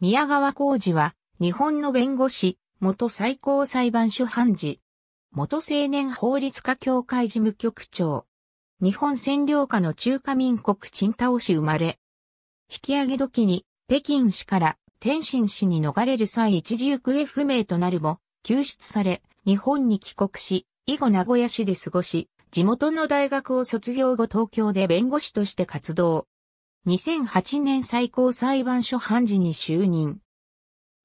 宮川浩二は、日本の弁護士、元最高裁判所判事、元青年法律家協会事務局長、日本占領下の中華民国陳倒し生まれ、引き上げ時に北京市から天津市に逃れる際一時行方不明となるも、救出され、日本に帰国し、以後名古屋市で過ごし、地元の大学を卒業後東京で弁護士として活動。2008年最高裁判所判事に就任。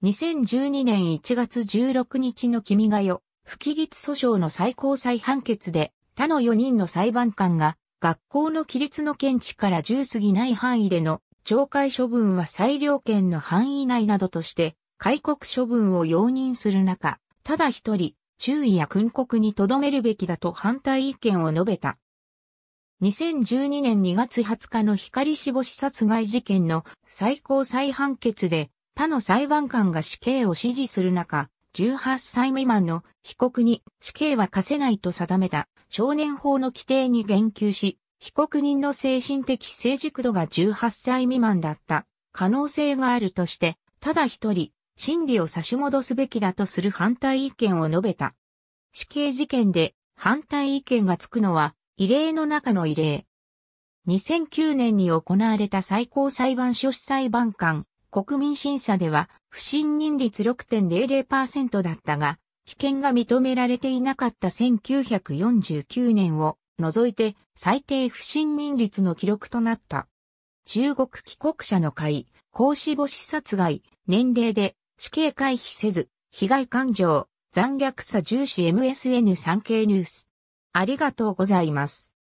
2012年1月16日の君が代、不規律訴訟の最高裁判決で、他の4人の裁判官が、学校の規律の見地から10過ぎない範囲での懲戒処分は裁量権の範囲内などとして、戒告処分を容認する中、ただ一人、注意や訓告に留めるべきだと反対意見を述べた。2012年2月20日の光死亡死殺害事件の最高裁判決で他の裁判官が死刑を支持する中、18歳未満の被告に死刑は課せないと定めた少年法の規定に言及し、被告人の精神的成熟度が18歳未満だった可能性があるとして、ただ一人、真理を差し戻すべきだとする反対意見を述べた。死刑事件で反対意見がつくのは異例の中の異例。2009年に行われた最高裁判所司裁判官、国民審査では、不信任率6.00%だったが、危険が認められていなかった1949年を除いて最低不信任率の記録となった。中国帰国者の会、公子母子殺害、年齢で死刑回避せず、被害感情、残虐さ重視 MSN 産経ニュース。ありがとうございます。